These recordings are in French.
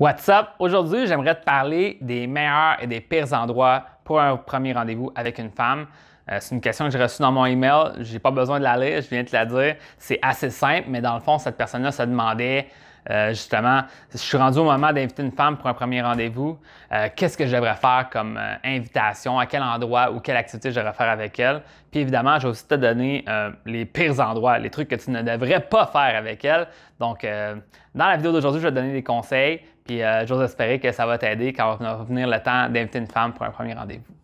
What's up? Aujourd'hui, j'aimerais te parler des meilleurs et des pires endroits pour un premier rendez-vous avec une femme. Euh, c'est une question que j'ai reçue dans mon email. J'ai pas besoin de la lire, je viens de te la dire. C'est assez simple, mais dans le fond, cette personne-là se demandait justement euh, justement, je suis rendu au moment d'inviter une femme pour un premier rendez-vous. Euh, qu'est-ce que je devrais faire comme invitation? À quel endroit ou quelle activité je devrais faire avec elle? Puis évidemment, je vais aussi te donner les pires endroits, les trucs que tu ne devrais pas faire avec elle. Donc, dans la vidéo d'aujourd'hui, je vais te donner des conseils. Puis euh, j'ose espérer que ça va t'aider quand on va venir le temps d'inviter une femme pour un premier rendez-vous.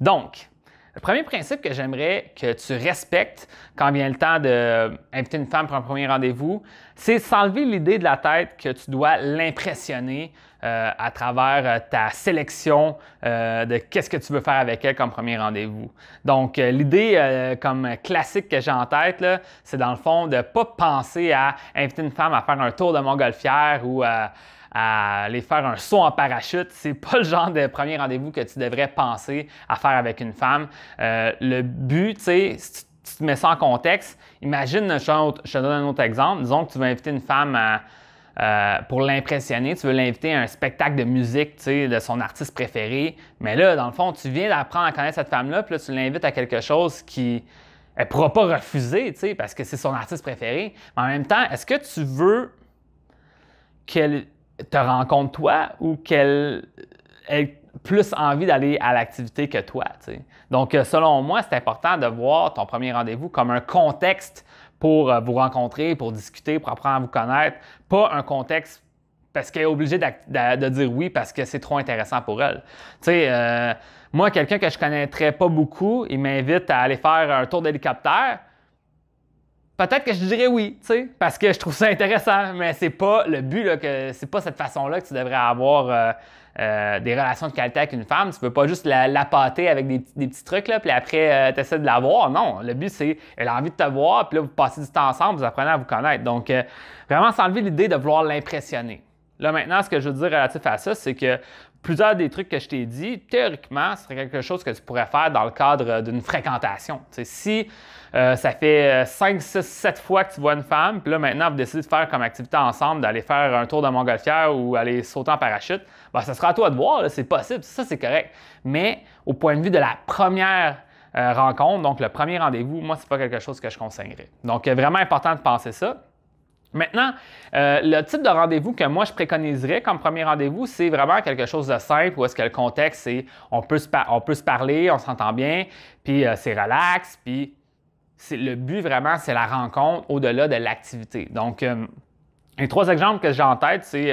Donc, le premier principe que j'aimerais que tu respectes quand vient le temps d'inviter euh, une femme pour un premier rendez-vous, c'est s'enlever l'idée de la tête que tu dois l'impressionner euh, à travers ta sélection de qu'est-ce que tu veux faire avec elle comme premier rendez-vous. Donc, l'idée comme classique que j'ai en tête, c'est dans le fond de ne pas penser à inviter une femme à faire un tour de montgolfière ou à à aller faire un saut en parachute. C'est pas le genre de premier rendez-vous que tu devrais penser à faire avec une femme. Euh, le but, tu sais, si tu te mets ça en contexte, imagine, je te donne un autre exemple. Disons que tu veux inviter une femme euh, pour l'impressionner, tu veux l'inviter à un spectacle de musique de son artiste préféré. Mais là, dans le fond, tu viens d'apprendre à connaître cette femme-là, puis là, tu l'invites à quelque chose qui elle pourra pas refuser, parce que c'est son artiste préféré. Mais en même temps, est-ce que tu veux qu'elle te rencontre toi ou qu'elle ait plus envie d'aller à l'activité que toi. Donc, euh, selon moi, c'est important de voir ton premier rendez-vous comme un contexte pour euh, vous rencontrer, pour discuter, pour apprendre à vous connaître, pas un contexte parce qu'elle est obligée de dire oui parce que c'est trop intéressant pour elle. Tu sais, euh, moi, quelqu'un que je connaîtrais pas beaucoup, il m'invite à aller faire un tour d'hélicoptère peut-être que je dirais oui, tu sais, parce que je trouve ça intéressant, mais c'est pas le but, là, que c'est pas cette façon-là que tu devrais avoir euh, euh, des relations de qualité avec une femme. Tu peux pas juste la, pâter avec des, petits trucs, là, puis après, euh, tu essaies de la voir. Non, le but, c'est elle a envie de te voir, puis là, vous passez du temps ensemble, vous apprenez à vous connaître. Donc, vraiment s'enlever l'idée de vouloir l'impressionner. Là, maintenant, ce que je veux dire relatif à ça, c'est que plusieurs des trucs que je t'ai dit, théoriquement, ce serait quelque chose que tu pourrais faire dans le cadre d'une fréquentation. si euh, ça fait 5, 6, 7 fois que tu vois une femme, puis là maintenant vous décidez de faire comme activité ensemble, d'aller faire un tour de montgolfière ou aller sauter en parachute, ben, ça sera à toi de voir, c'est possible, ça c'est correct. Mais au point de vue de la première euh, rencontre, donc le premier rendez-vous, moi c'est pas quelque chose que je conseillerais. Donc euh, vraiment important de penser ça. Maintenant, euh, le type de rendez-vous que moi je préconiserais comme premier rendez-vous, c'est vraiment quelque chose de simple où est-ce que le contexte, c'est on peut, se parler, on s'entend bien, puis euh, c'est relax, puis le but vraiment, c'est la rencontre au-delà de l'activité. Donc, euh, les trois exemples que j'ai en tête, c'est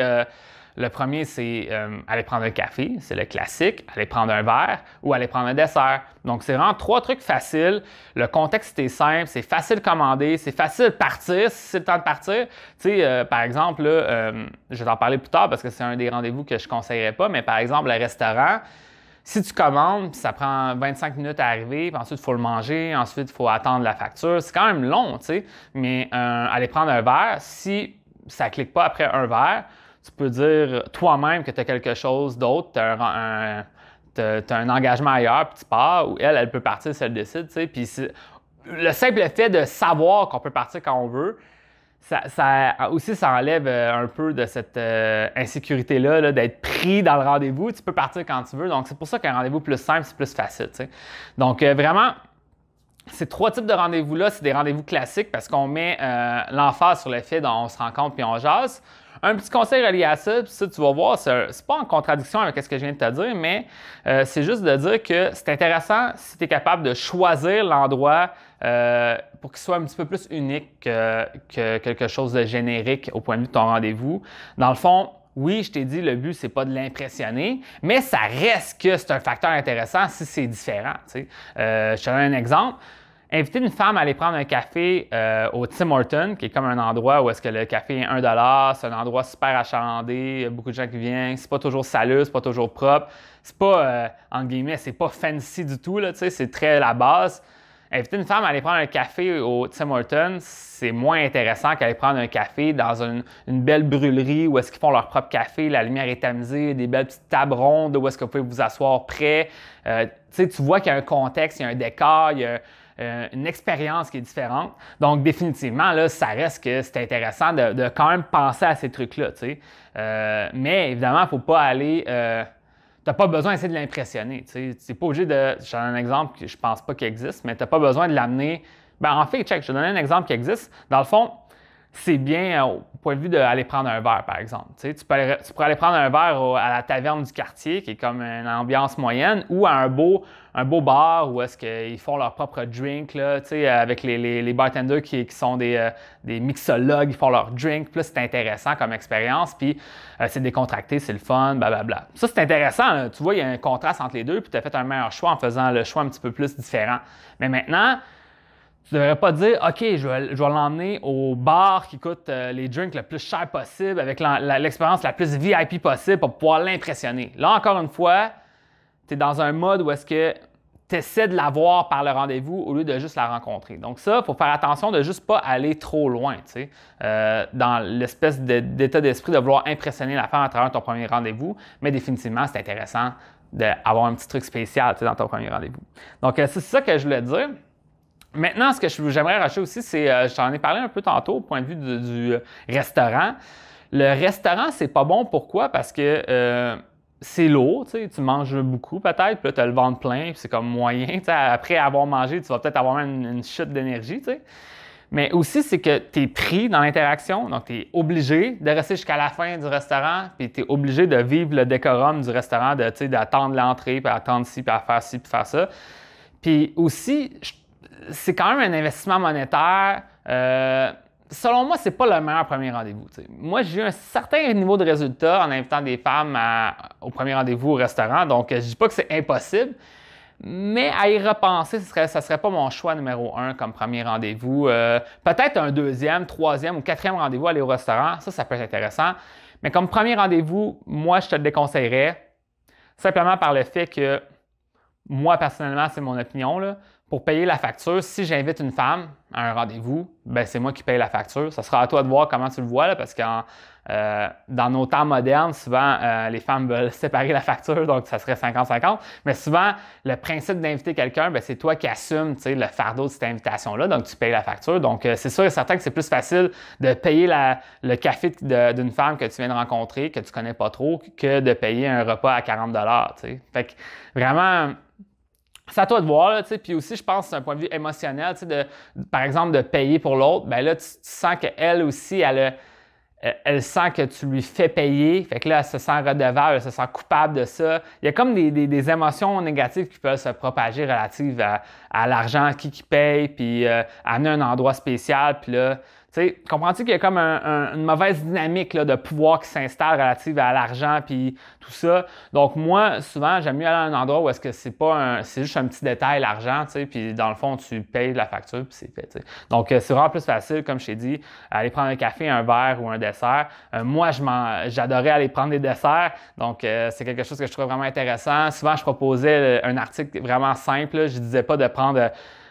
le premier, c'est euh, aller prendre un café, c'est le classique, aller prendre un verre ou aller prendre un dessert. Donc, c'est vraiment trois trucs faciles. Le contexte est simple, c'est facile de commander, c'est facile de partir si c'est le temps de partir. Tu sais, euh, par exemple, euh, je vais t'en parler plus tard parce que c'est un des rendez-vous que je ne conseillerais pas, mais par exemple, le restaurant, si tu commandes, ça prend 25 minutes à arriver, puis ensuite il faut le manger, ensuite il faut attendre la facture, c'est quand même long, tu sais. Mais aller prendre un verre, si ça ne clique pas après un verre, tu peux dire toi-même que tu as quelque chose d'autre, tu as un, engagement ailleurs, puis tu pars, ou elle, elle peut partir si elle décide, tu sais. Puis le simple fait de savoir qu'on peut partir quand on veut, ça, aussi, ça enlève euh, un peu de cette euh, insécurité-là, d'être pris dans le rendez-vous. Tu peux partir quand tu veux. Donc, c'est pour ça qu'un rendez-vous plus simple, c'est plus facile, tu Donc, euh, vraiment, ces trois types de rendez-vous-là, c'est des rendez-vous classiques parce qu'on met l'emphase sur le fait dont on se rencontre puis on jase. Un petit conseil relié à ça, tu vas voir, c'est pas en contradiction avec ce que je viens de te dire, mais euh, c'est juste de dire que c'est intéressant si tu es capable de choisir l'endroit euh, pour qu'il soit un petit peu plus unique que, quelque chose de générique au point de vue de ton rendez-vous. Dans le fond, oui, je t'ai dit, le but, c'est pas de l'impressionner, mais ça reste que c'est un facteur intéressant si c'est différent. Euh, je te donne un exemple inviter une femme à aller prendre un café euh, au Tim Horton, qui est comme un endroit où est-ce que le café est 1 c'est un endroit super achalandé, il y a beaucoup de gens qui viennent, c'est pas toujours salut, c'est pas toujours propre, c'est pas, euh, entre guillemets, c'est pas fancy du tout, là, c'est très la base. Inviter une femme à aller prendre un café au Tim Horton, c'est moins intéressant qu'aller prendre un café dans une, belle brûlerie où est-ce qu'ils font leur propre café, la lumière est tamisée, des belles petites tables rondes où est-ce que vous pouvez vous asseoir près. Euh, tu vois qu'il y a un contexte, il y a un décor, il y a euh, une expérience qui est différente. Donc, définitivement, là, ça reste que c'est intéressant de, quand même penser à ces trucs-là, tu sais. Euh, mais évidemment, il ne faut pas aller... Euh, tu n'as pas besoin d'essayer de l'impressionner. Tu n'es pas obligé de. Je donne un exemple que je pense pas qu'il existe, mais tu n'as pas besoin de l'amener. Ben, en fait, check, je vais donner un exemple qui existe. Dans le fond, c'est bien euh, au point de vue d'aller prendre un verre, par exemple. Tu, pourrais aller, prendre un verre à la taverne du quartier, qui est comme une ambiance moyenne, ou à un beau, bar où est-ce qu'ils font leur propre drink, avec les, bartenders qui, sont euh, des, mixologues, ils font leur drink. Puis c'est intéressant comme expérience, puis euh, c'est décontracté, c'est le fun, blablabla. Ça, c'est intéressant. Tu vois, il y a un contraste entre les deux, puis tu as fait un meilleur choix en faisant le choix un petit peu plus différent. Mais maintenant, tu devrais pas dire, OK, je vais, l'emmener au bar qui coûte euh, les drinks le plus cher possible, avec l'expérience la, plus VIP possible pour pouvoir l'impressionner. Là, encore une fois, tu es dans un mode où est-ce que tu essaies de la voir par le rendez-vous au lieu de juste la rencontrer. Donc ça, il faut faire attention de juste pas aller trop loin, tu euh, dans l'espèce d'état d'esprit de vouloir impressionner la femme à travers ton premier rendez-vous. Mais définitivement, c'est intéressant d'avoir un petit truc spécial dans ton premier rendez-vous. Donc, euh, c'est ça que je voulais dire. Maintenant, ce que j'aimerais racheter aussi, c'est, euh, j'en ai parlé un peu tantôt au point de vue du, euh, restaurant. Le restaurant, c'est pas bon. Pourquoi? Parce que euh, c'est lourd, tu, sais, tu manges beaucoup peut-être, puis là, tu as le ventre plein, c'est comme moyen. après avoir mangé, tu vas peut-être avoir une, chute d'énergie. Tu sais. Mais aussi, c'est que tu es pris dans l'interaction, donc tu es obligé de rester jusqu'à la fin du restaurant, puis tu es obligé de vivre le décorum du restaurant, de, d'attendre l'entrée, puis attendre ci, puis faire ci, puis faire ça. Puis aussi, je c'est quand même un investissement monétaire. Euh, selon moi, c'est pas le meilleur premier rendez-vous. Moi, j'ai eu un certain niveau de résultat en invitant des femmes au premier rendez-vous au restaurant, donc je dis pas que c'est impossible. Mais à y repenser, ce serait, serait pas mon choix numéro un comme premier rendez-vous. Euh, peut-être un deuxième, troisième ou quatrième rendez-vous aller au restaurant, ça, ça peut être intéressant. Mais comme premier rendez-vous, moi, je te le déconseillerais simplement par le fait que moi, personnellement, c'est mon opinion. Là, pour payer la facture, si j'invite une femme à un rendez-vous, ben c'est moi qui paye la facture. Ça sera à toi de voir comment tu le vois, là, parce que euh, dans nos temps modernes, souvent, euh, les femmes veulent séparer la facture, donc ça serait 50-50. Mais souvent, le principe d'inviter quelqu'un, ben, c'est toi qui assumes le fardeau de cette invitation-là, donc tu payes la facture. Donc, euh, c'est sûr et certain que c'est plus facile de payer le café d'une femme que tu viens de rencontrer, que tu connais pas trop, que de payer un repas à 40 Fait que vraiment c'est à toi de voir, tu sais. Puis aussi, je pense, un point de vue émotionnel, tu de, par exemple, de payer pour l'autre, ben là, tu, sens qu'elle aussi, elle elle sent que tu lui fais payer, fait que là, elle se sent redevable, elle se sent coupable de ça. Il y a comme des, émotions négatives qui peuvent se propager relatives à, l'argent, qui qui paye, puis euh, à un endroit spécial, puis là, sais, comprends-tu qu'il y a comme une mauvaise dynamique de pouvoir qui s'installe relative à l'argent puis tout ça. Donc moi, souvent, j'aime mieux aller à un endroit où est-ce que c'est pas c'est juste un petit détail l'argent, puis dans le fond, tu payes la facture puis c'est fait. Donc euh, c'est vraiment plus facile, comme je t'ai dit, aller prendre un café, un verre ou un dessert. Euh, moi, j'adorais aller prendre des desserts, donc euh, c'est quelque chose que je trouve vraiment intéressant. Souvent, je proposais un article vraiment simple. Je disais pas de prendre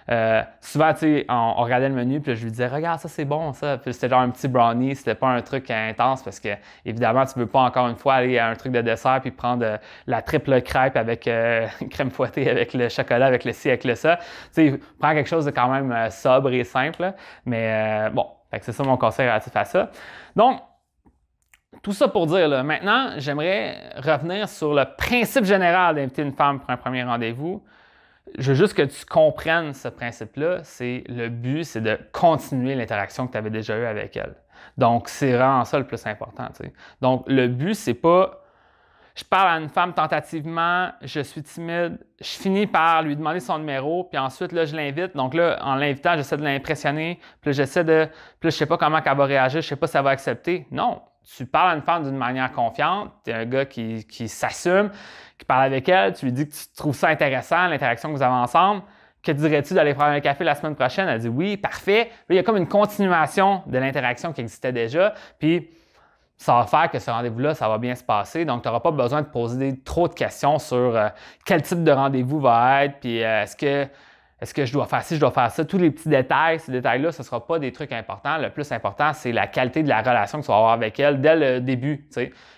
euh, souvent, tu sais, on, regardait le menu, puis je lui disais, regarde, ça c'est bon, ça. Puis c'était genre un petit brownie, c'était pas un truc intense parce que, évidemment, tu peux pas encore une fois aller à un truc de dessert puis prendre euh, la triple crêpe avec une euh, crème fouettée, avec le chocolat, avec le ci, avec le ça. Tu sais, prends quelque chose de quand même sobre et simple, mais bon, c'est ça mon conseil relatif à ça. Donc, tout ça pour dire, maintenant, j'aimerais revenir sur le principe général d'inviter une femme pour un premier rendez-vous je veux juste que tu comprennes ce principe-là. C'est le but, c'est de continuer l'interaction que tu avais déjà eue avec elle. Donc, c'est vraiment ça le plus important. Donc, le but, c'est pas je parle à une femme tentativement, je suis timide, je finis par lui demander son numéro, puis ensuite, là, je l'invite. Donc là, en l'invitant, j'essaie de l'impressionner, puis j'essaie de. Puis je sais pas comment elle va réagir, je sais pas si elle va accepter. Non, tu parles à une femme d'une manière confiante, tu es un gars qui, qui s'assume, qui parle avec elle, tu lui dis que tu trouves ça intéressant, l'interaction que vous avez ensemble, que dirais-tu d'aller prendre un café la semaine prochaine? Elle dit oui, parfait. il y a comme une continuation de l'interaction qui existait déjà, puis ça va faire que ce rendez-vous-là, ça va bien se passer. Donc, tu n'auras pas besoin de poser trop de questions sur euh, quel type de rendez-vous va être, puis euh, est-ce que est-ce que je dois faire ci, je dois faire ça? Tous les petits détails, ces détails-là, ce ne sera pas des trucs importants. Le plus important, c'est la qualité de la relation que tu vas avoir avec elle dès le début.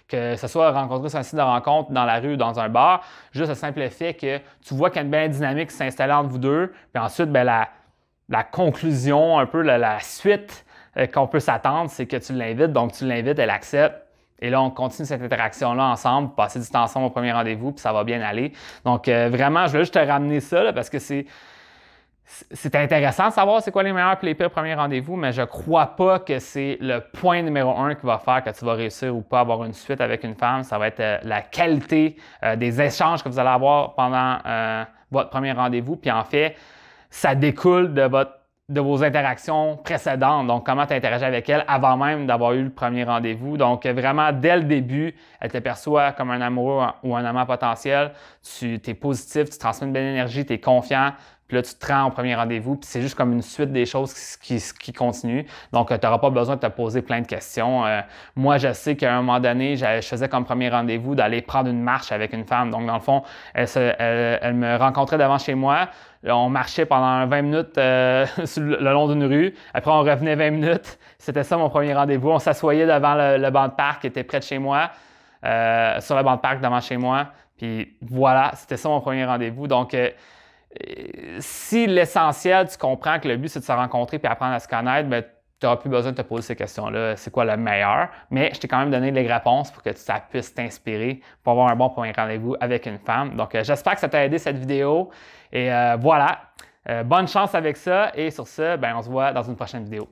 Que ce soit rencontrer sur un site de rencontre, dans la rue, ou dans un bar, juste le simple fait que tu vois qu'il y a une belle dynamique qui s'installe entre vous deux, puis ensuite, ben, la, conclusion, un peu la, suite euh, qu'on peut s'attendre, c'est que tu l'invites, donc tu l'invites, elle accepte, et là, on continue cette interaction-là ensemble, passer du temps ensemble au premier rendez-vous, puis ça va bien aller. Donc, euh, vraiment, je veux juste te ramener ça, parce que c'est c'est intéressant de savoir c'est quoi les meilleurs et les pires premiers rendez-vous, mais je crois pas que c'est le point numéro un qui va faire que tu vas réussir ou pas avoir une suite avec une femme. Ça va être euh, la qualité euh, des échanges que vous allez avoir pendant euh, votre premier rendez-vous. Puis en fait, ça découle de votre de vos interactions précédentes, donc comment tu interagi avec elle avant même d'avoir eu le premier rendez-vous. Donc vraiment, dès le début, elle te perçoit comme un amoureux ou un amant potentiel, tu es positif, tu transmets une belle énergie, tu es confiant, puis là, tu te rends au premier rendez-vous, puis c'est juste comme une suite des choses qui, qui continuent. Donc, euh, tu n'auras pas besoin de te poser plein de questions. Euh, moi, je sais qu'à un moment donné, je faisais comme premier rendez-vous d'aller prendre une marche avec une femme. Donc, dans le fond, elle, me rencontrait devant chez moi. On marchait pendant 20 minutes euh, le long d'une rue. Après, on revenait 20 minutes. C'était ça mon premier rendez-vous. On s'assoyait devant le, banc de parc qui était près de chez moi, sur le banc de parc devant chez moi. Puis voilà, c'était ça mon premier rendez-vous. Donc, euh, si l'essentiel, tu comprends que le but, c'est de se rencontrer puis apprendre à se connaître, ben, tu n'auras plus besoin de te poser ces questions-là. C'est quoi le meilleur? Mais je t'ai quand même donné les réponses pour que ça puisse t'inspirer pour avoir un bon premier rendez-vous avec une femme. Donc, euh, j'espère que ça t'a aidé cette vidéo. Et euh, voilà. bonne chance avec ça. Et sur ce, ben, on se voit dans une prochaine vidéo.